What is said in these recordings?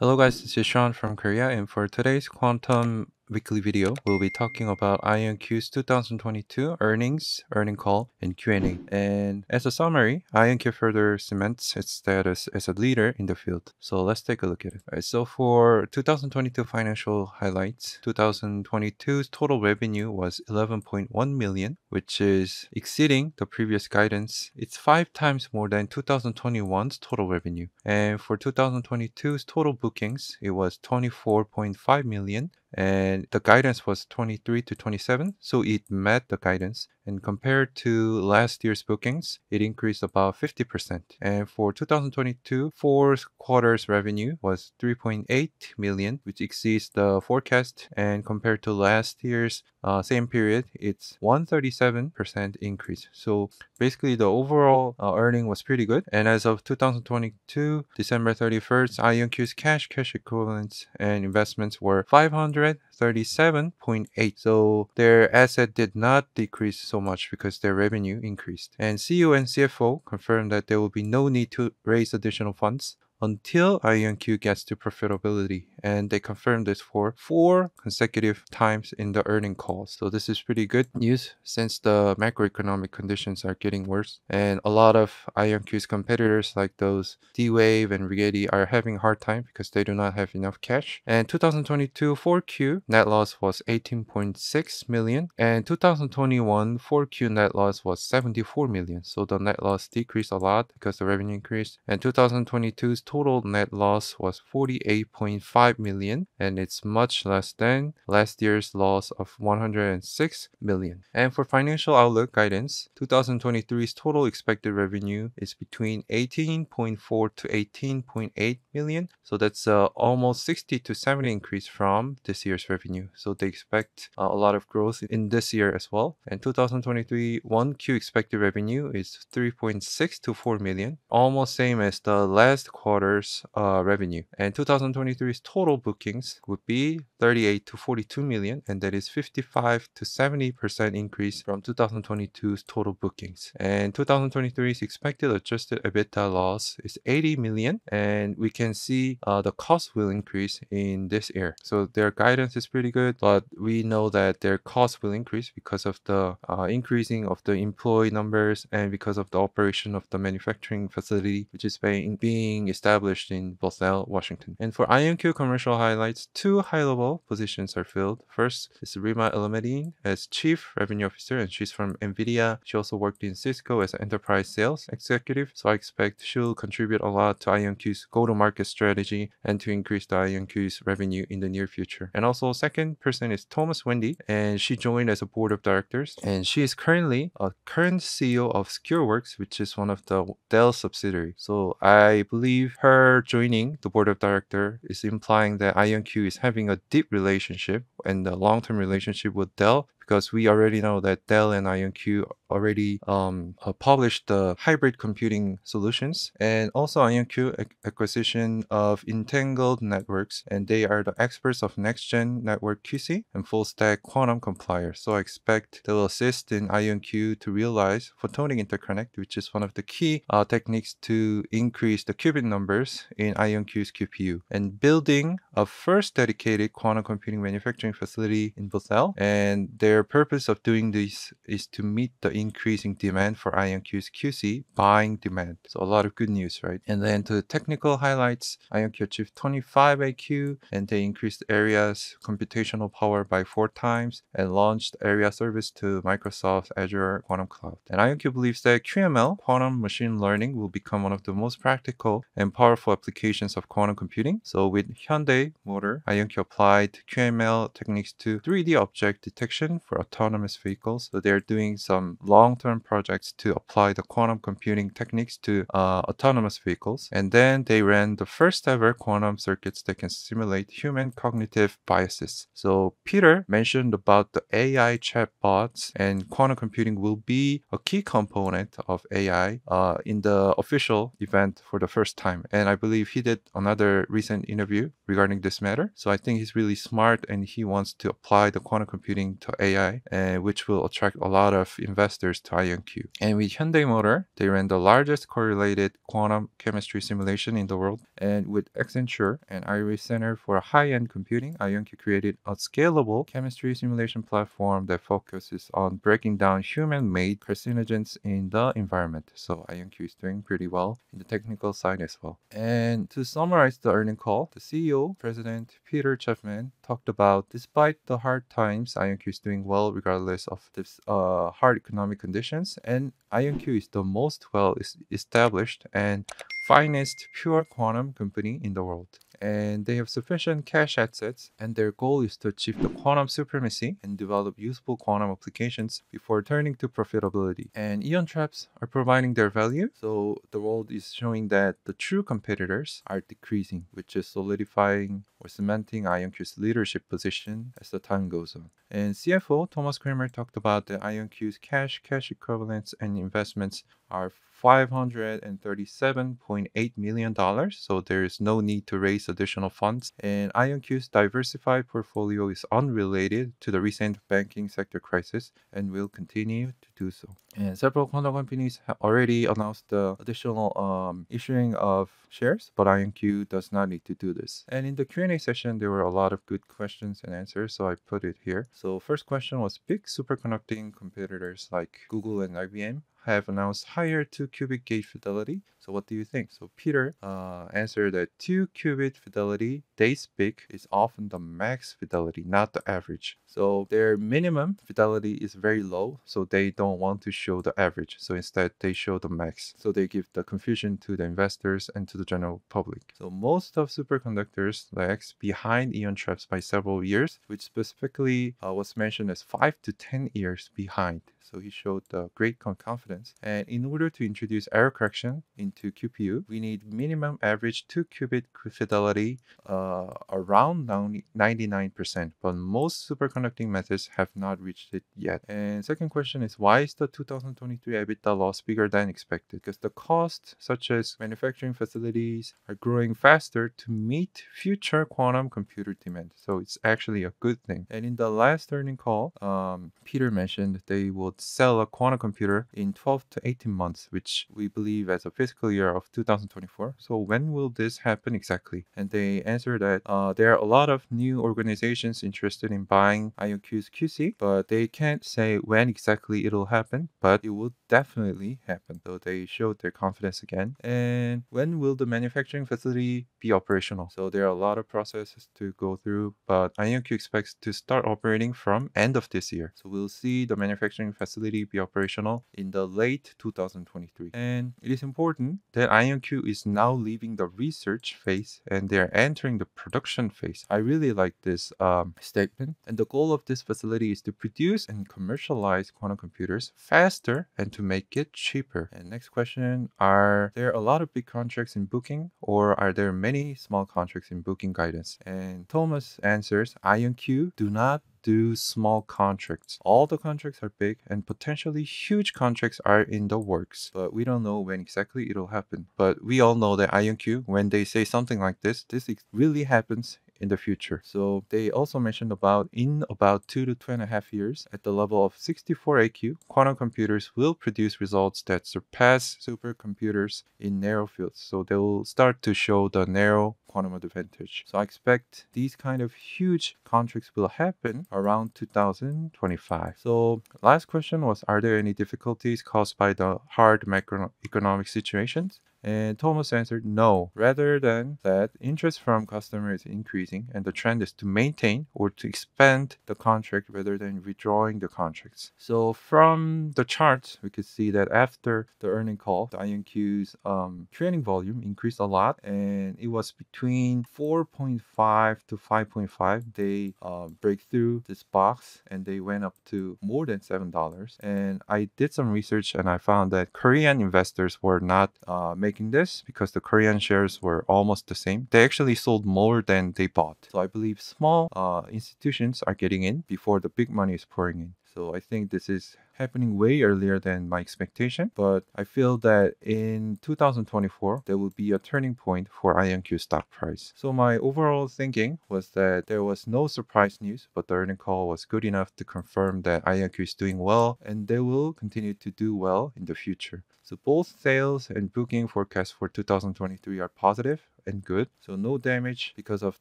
Hello guys, this is Sean from Korea and for today's quantum weekly video, we'll be talking about IonQ's 2022 earnings, earning call, and Q&A. And as a summary, IonQ further cements its status as a leader in the field. So let's take a look at it. Right, so for 2022 financial highlights, 2022's total revenue was 11.1 million, which is exceeding the previous guidance. It's five times more than 2021's total revenue. And for 2022's total bookings, it was 24.5 million, and the guidance was 23 to 27 so it met the guidance and compared to last year's bookings it increased about 50% and for 2022 fourth quarter's revenue was 3.8 million which exceeds the forecast and compared to last year's uh, same period it's 137% increase so basically the overall uh, earning was pretty good and as of 2022 december 31st ionq's cash cash equivalents and investments were 500 137.8. So their asset did not decrease so much because their revenue increased. And CEO and CFO confirmed that there will be no need to raise additional funds until IonQ gets to profitability. And they confirmed this for four consecutive times in the earning calls. So this is pretty good news since the macroeconomic conditions are getting worse. And a lot of IonQ's competitors like those D-Wave and Rigetti are having a hard time because they do not have enough cash. And 2022 4Q net loss was 18.6 million and 2021 4Q net loss was 74 million. So the net loss decreased a lot because the revenue increased and 2022's total net loss was 48.5 million and it's much less than last year's loss of 106 million. And for financial outlook guidance, 2023's total expected revenue is between 18.4 to 18.8 million. So that's uh, almost 60 to 70 increase from this year's revenue. So they expect uh, a lot of growth in this year as well. And 2023 1Q expected revenue is 3.6 to 4 million, almost same as the last quarter quarter's uh, revenue. And 2023's total bookings would be 38 to 42 million, and that is 55 to 70% increase from 2022's total bookings. And 2023's expected adjusted EBITDA loss is 80 million, and we can see uh, the cost will increase in this year. So their guidance is pretty good, but we know that their cost will increase because of the uh, increasing of the employee numbers and because of the operation of the manufacturing facility, which is being established in Bothell, Washington. And for IMQ commercial highlights, two high-level all positions are filled. First is Rima Elamedin as Chief Revenue Officer, and she's from NVIDIA. She also worked in Cisco as an enterprise sales executive, so I expect she'll contribute a lot to IonQ's go-to-market strategy and to increase the IonQ's revenue in the near future. And also second person is Thomas Wendy, and she joined as a board of directors, and she is currently a current CEO of SecureWorks, which is one of the Dell subsidiary. So I believe her joining the board of director is implying that IonQ is having a deep deep relationship and the long-term relationship with Dell because we already know that Dell and IonQ already um, uh, published the hybrid computing solutions and also IonQ ac acquisition of Entangled Networks and they are the experts of next-gen network QC and full-stack quantum compiler. So I expect they'll assist in IonQ to realize photonic interconnect, which is one of the key uh, techniques to increase the qubit numbers in IonQ's QPU and building a first dedicated quantum computing manufacturing facility in Bothell, and their their purpose of doing this is to meet the increasing demand for IonQ's QC buying demand. So a lot of good news, right? And then to the technical highlights, IonQ achieved 25 AQ and they increased Area's computational power by four times and launched Area service to Microsoft Azure Quantum Cloud. And IonQ believes that QML, quantum machine learning, will become one of the most practical and powerful applications of quantum computing. So with Hyundai Motor, IonQ applied QML techniques to 3D object detection for autonomous vehicles. So they're doing some long-term projects to apply the quantum computing techniques to uh, autonomous vehicles. And then they ran the first ever quantum circuits that can simulate human cognitive biases. So Peter mentioned about the AI chatbots and quantum computing will be a key component of AI uh, in the official event for the first time. And I believe he did another recent interview regarding this matter. So I think he's really smart and he wants to apply the quantum computing to AI AI, uh, which will attract a lot of investors to IonQ. And with Hyundai Motor, they ran the largest correlated quantum chemistry simulation in the world. And with Accenture and Iris Center for high-end computing, IonQ created a scalable chemistry simulation platform that focuses on breaking down human-made carcinogens in the environment. So IonQ is doing pretty well in the technical side as well. And to summarize the earning call, the CEO, President Peter Chapman, talked about, despite the hard times, IonQ is doing well regardless of this uh, hard economic conditions. And IonQ is the most well established and finest pure quantum company in the world and they have sufficient cash assets and their goal is to achieve the quantum supremacy and develop useful quantum applications before turning to profitability. And Eon Traps are providing their value, so the world is showing that the true competitors are decreasing, which is solidifying or cementing IonQ's leadership position as the time goes on. And CFO Thomas Kramer talked about the IonQ's cash, cash equivalents, and investments are $537.8 million, so there is no need to raise additional funds. And IonQ's diversified portfolio is unrelated to the recent banking sector crisis and will continue to do so. And several condo companies have already announced the additional um, issuing of shares, but IonQ does not need to do this. And in the Q&A session, there were a lot of good questions and answers, so I put it here. So first question was big superconducting competitors like Google and IBM have announced higher 2-qubit gate fidelity, so what do you think? So Peter uh, answered that 2-qubit fidelity they speak is often the max fidelity, not the average. So their minimum fidelity is very low, so they don't want to show the average. So instead, they show the max. So they give the confusion to the investors and to the general public. So most of superconductors lags behind ion traps by several years, which specifically uh, was mentioned as 5 to 10 years behind. So he showed uh, great confidence. And in order to introduce error correction in to QPU, we need minimum average 2 qubit fidelity uh, around 99%, but most superconducting methods have not reached it yet. And second question is why is the 2023 EBITDA loss bigger than expected? Because the costs, such as manufacturing facilities, are growing faster to meet future quantum computer demand. So it's actually a good thing. And in the last earnings call, um, Peter mentioned they would sell a quantum computer in 12 to 18 months, which we believe as a fiscal fiscal year of 2024. So when will this happen exactly? And they answer that uh, there are a lot of new organizations interested in buying IonQ's QC, but they can't say when exactly it'll happen, but it will definitely happen. So they showed their confidence again. And when will the manufacturing facility be operational? So there are a lot of processes to go through, but IonQ expects to start operating from end of this year. So we'll see the manufacturing facility be operational in the late 2023. And it is important Mm-hmm. that IonQ is now leaving the research phase and they're entering the production phase. I really like this um, statement. And the goal of this facility is to produce and commercialize quantum computers faster and to make it cheaper. And next question, are there a lot of big contracts in booking or are there many small contracts in booking guidance? And Thomas answers, IonQ do not do small contracts. All the contracts are big and potentially huge contracts are in the works, but we don't know when exactly it'll happen. But we all know that IonQ, when they say something like this, this really happens in the future. So they also mentioned about in about two to two and a half years, at the level of 64AQ, quantum computers will produce results that surpass supercomputers in narrow fields. So they will start to show the narrow quantum advantage. So I expect these kind of huge contracts will happen around 2025. So last question was, are there any difficulties caused by the hard macroeconomic situations? And Thomas answered no, rather than that interest from customers is increasing and the trend is to maintain or to expand the contract rather than withdrawing the contracts. So from the charts, we could see that after the earning call, the INQ's um, trading volume increased a lot and it was between 4.5 to 5.5. They uh, break through this box and they went up to more than $7. And I did some research and I found that Korean investors were not uh, making making this because the Korean shares were almost the same. They actually sold more than they bought. So I believe small uh, institutions are getting in before the big money is pouring in. So I think this is happening way earlier than my expectation, but I feel that in 2024, there will be a turning point for IonQ stock price. So my overall thinking was that there was no surprise news, but the earning call was good enough to confirm that IonQ is doing well and they will continue to do well in the future. So both sales and booking forecasts for 2023 are positive and good. So no damage because of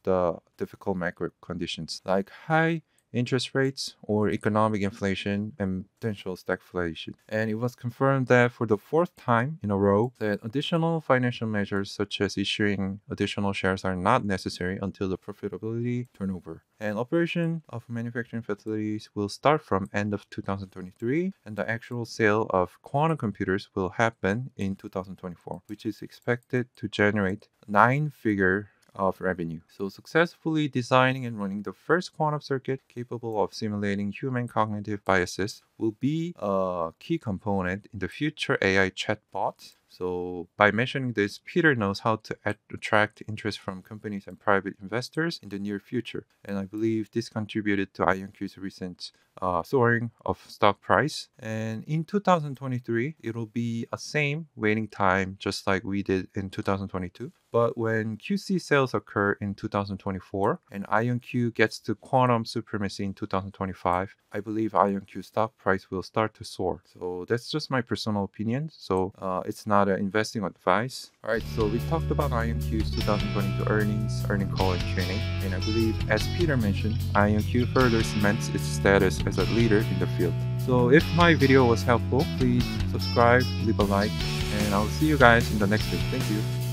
the difficult macro conditions like high interest rates or economic inflation and potential stagflation. And it was confirmed that for the fourth time in a row that additional financial measures such as issuing additional shares are not necessary until the profitability turnover. And operation of manufacturing facilities will start from end of 2023 and the actual sale of quantum computers will happen in 2024, which is expected to generate nine figure of revenue. So successfully designing and running the first quantum circuit capable of simulating human cognitive biases will be a key component in the future AI chatbot so by mentioning this, Peter knows how to attract interest from companies and private investors in the near future. And I believe this contributed to IonQ's recent uh, soaring of stock price. And in 2023, it'll be a same waiting time just like we did in 2022. But when QC sales occur in 2024 and IonQ gets to quantum supremacy in 2025, I believe IonQ stock price will start to soar. So that's just my personal opinion. So uh, it's not investing advice. All right, so we talked about IMQ's 2022 earnings, earning call, and training, and I believe, as Peter mentioned, IMQ further cements its status as a leader in the field. So if my video was helpful, please subscribe, leave a like, and I'll see you guys in the next video. Thank you.